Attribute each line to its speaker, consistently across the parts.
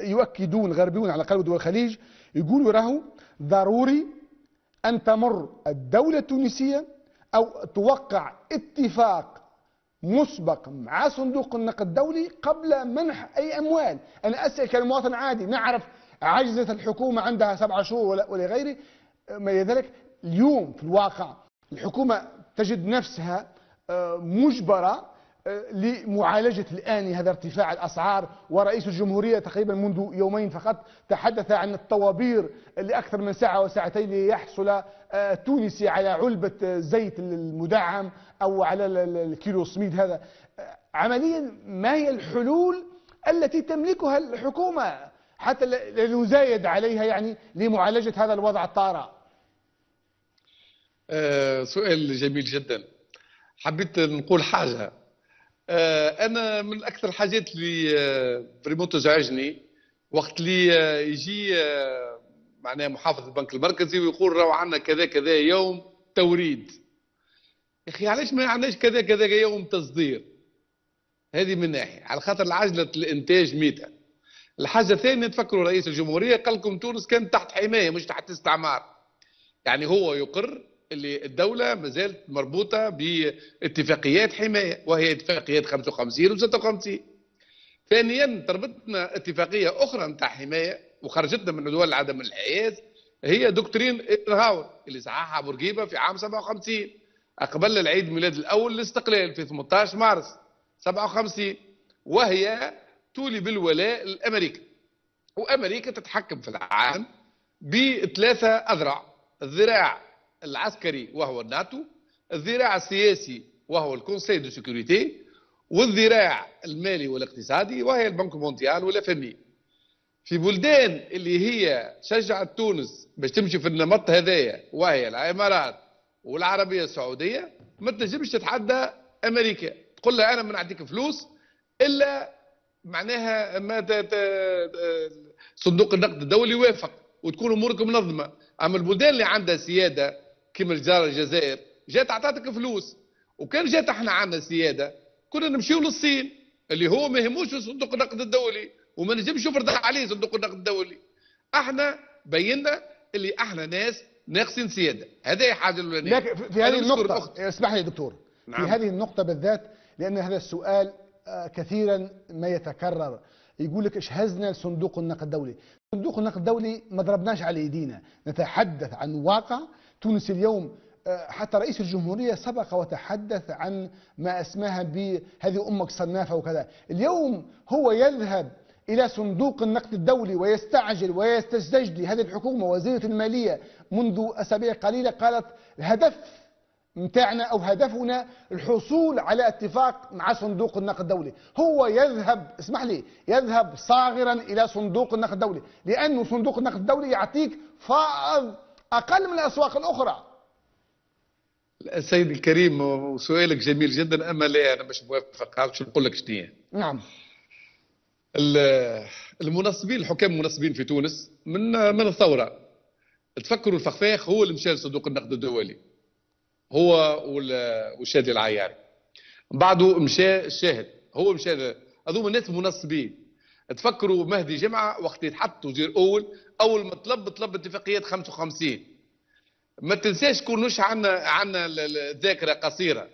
Speaker 1: يؤكدون غربيون على الاقل دول الخليج يقولوا راهو ضروري ان تمر الدوله التونسيه او توقع اتفاق مسبق مع صندوق النقد الدولي قبل منح اي اموال انا اسال كمواطن عادي نعرف عجزت الحكومه عندها سبعة شهور ولا, ولا ما الى ذلك اليوم في الواقع الحكومه تجد نفسها آه، مجبره لمعالجة الآن هذا ارتفاع الأسعار ورئيس الجمهورية تقريبا منذ يومين فقط تحدث عن الطوابير لأكثر من ساعة وساعتين ليحصل آه، تونسي على علبة زيت المدعم أو على الكيلو سميد هذا آه، عمليا ما هي الحلول التي تملكها الحكومة حتى لا يزايد عليها يعني لمعالجة هذا الوضع الطارئ
Speaker 2: آه، سؤال جميل جدا حبيت نقول حاجة آه، انا من اكثر الحاجات اللي فريمون آه، تزعجني وقت اللي آه، يجي معناها محافظ البنك المركزي ويقول راهو عندنا كذا كذا يوم توريد يا اخي علاش ما عندناش كذا كذا يوم تصدير هذه من ناحيه على خاطر العجله الانتاج ميته الحاجه الثانيه تفكروا رئيس الجمهوريه قال لكم تونس كانت تحت حمايه مش تحت استعمار يعني هو يقر اللي الدولة ما زالت مربوطة باتفاقيات حماية وهي اتفاقيات 55 و 56 ثانيا تربطنا اتفاقية أخرى نتاع حماية وخرجتنا من دول عدم الحياز هي دكتورين إيرهاور اللي صححها بورقيبة في عام 57 قبل العيد ميلاد الأول للاستقلال في 18 مارس 57 وهي تولي بالولاء لأمريكا وأمريكا تتحكم في العالم بثلاثة أذرع الذراع العسكري وهو الناتو الذراع السياسي وهو الكونسي دو سيكوريتي والذراع المالي والاقتصادي وهي البنك مونديال والافمي في بلدان اللي هي شجعت تونس باش تمشي في النمط هذايا وهي الامارات والعربيه السعوديه ما تنجمش تتحدى امريكا تقول لها انا ما نعطيك فلوس الا معناها ما صندوق النقد الدولي وافق وتكون امورك منظمه اما البلدان اللي عندها سياده كيما الجزائر الجزائر جات عطاتك فلوس وكان جات احنا عندنا سياده كنا نمشيو للصين اللي هو ما يهموش صندوق النقد الدولي وما نجمش يفرض عليه صندوق النقد الدولي احنا بينا اللي احنا ناس ناقصين سياده هذا حاجه لكن في هذه النقطه
Speaker 1: اسمح لي دكتور نعم. في هذه النقطه بالذات لان هذا السؤال آه، كثيرا ما يتكرر يقول لك اش هزنا صندوق النقد الدولي صندوق النقد الدولي ما ضربناش على ايدينا نتحدث عن واقع تونس اليوم آه، حتى رئيس الجمهورية سبق وتحدث عن ما أسماها بهذه أمك صنافة وكذا اليوم هو يذهب إلى صندوق النقد الدولي ويستعجل ويستجدي هذه الحكومة وزيرة المالية منذ أسابيع قليلة قالت الهدف نتاعنا أو هدفنا الحصول على اتفاق مع صندوق النقد الدولي هو يذهب اسمح لي يذهب صاغرا إلى صندوق النقد الدولي لأنه صندوق النقد الدولي يعطيك فائض أقل من الأسواق الأخرى
Speaker 2: السيد الكريم وسؤالك جميل جدا اما لا انا مش موافق عاودش نقول لك شنو نعم المنصبين الحكام المنصبين في تونس من من الثوره تفكروا الفخفاخ هو اللي مشى لصندوق النقد الدولي هو وشادي العياري بعده مشى الشاهد هو مشى هذوما ناس منصبين تفكروا مهدي جمعه وقت يتحط وزير اول اول ما طلب طلب اتفاقيات 55 ما تنساش كونوش عنا عنا الذاكره قصيره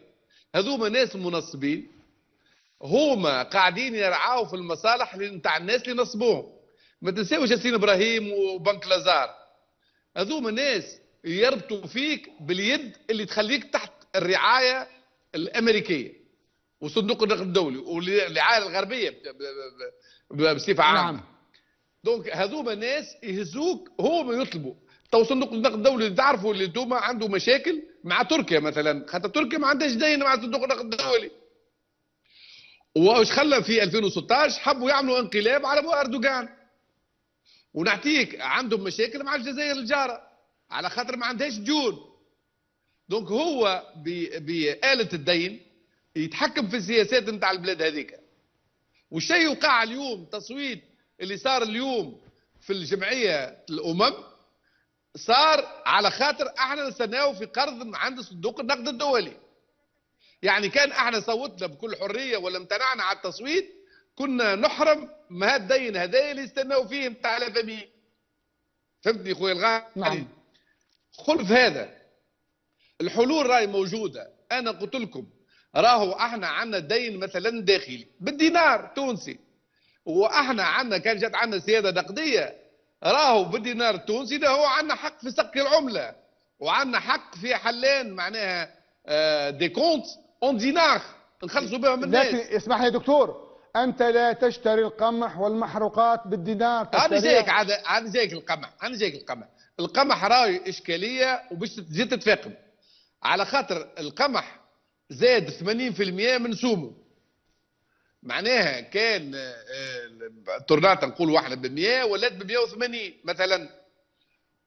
Speaker 2: هذوما ناس منصبين هما قاعدين يرعاوا في المصالح نتاع الناس اللي نصبوهم ما تنساوش ياسين ابراهيم وبنك لازار هذوما ناس يربطوا فيك باليد اللي تخليك تحت الرعايه الامريكيه وصندوق النقد الدولي والرعايه الغربيه بصفه نعم. عامه نعم. دونك هذوما ناس يهزوك هو ما يطلبوا تو صندوق النقد الدولي تعرفوا اللي دوما عنده مشاكل مع تركيا مثلا خاطر تركيا ما عندهاش دين مع صندوق النقد الدولي واش خلى في 2016 حبوا يعملوا انقلاب على اردوغان ونعطيك عندهم مشاكل مع الجزائر الجاره على خاطر ما عندهاش ديون دونك هو بآلة الدين يتحكم في السياسات نتاع البلاد هذيك والشيء وقع اليوم تصويت اللي صار اليوم في الجمعية الأمم صار على خاطر احنا نستناو في قرض عند صندوق النقد الدولي يعني كان احنا صوتنا بكل حريه ولا امتنعنا على التصويت كنا نحرم ما الدين هذايا اللي استناو فيه نتاع الافاميين فهمتني خويا الغالي نعم. خلف هذا الحلول راهي موجوده انا قلت لكم راهو احنا عندنا دين مثلا داخلي بالدينار تونسي واحنا عندنا كان جات عندنا سياده نقديه راهو بالدينار التونسي ده هو عندنا حق في سق العمله وعندنا حق في حلان معناها دي كونت اون دينار
Speaker 1: نخلصوا بهم من الناس لكن اسمح لي يا دكتور انت لا تشتري القمح والمحروقات بالدينار انا جايك
Speaker 2: عاد انا جايك القمح انا جايك القمح القمح راي اشكاليه وباش تزيد تتفاقم على خاطر القمح زاد 80% من سومه معناها كان آه، التورناطه نقولوا احنا ب 100 ولات ب 180 مثلا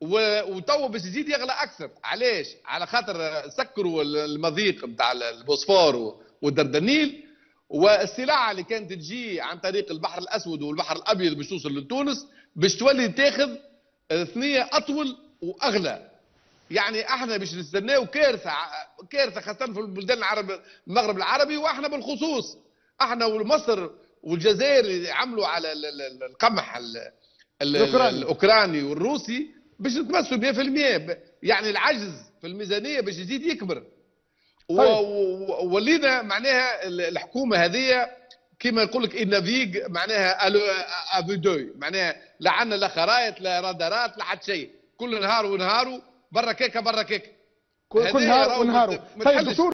Speaker 2: وتو باش يزيد يغلى اكثر علاش على خاطر سكروا المضيق بتاع البوسفور والدردنيل والسلعه اللي كانت تجي عن طريق البحر الاسود والبحر الابيض باش توصل لتونس باش تولي تاخذ الثنيه اطول واغلى يعني احنا باش نستناو كارثه كارثه خاصه في البلدان العربيه المغرب العربي واحنا بالخصوص احنا ومصر والجزائر عملوا على القمح الاوكراني والروسي باش نتمسوا 100% يعني العجز في الميزانيه باش يزيد يكبر طيب. ولينا معناها الحكومه هذه كما يقول لك فيغ معناها افي دوي معناها لا عندنا لا خرايط لا رادارات لا حتى شيء كل نهار ونهار برا كيكه برا كيكه
Speaker 1: كل نهار ونهار طيب دكتور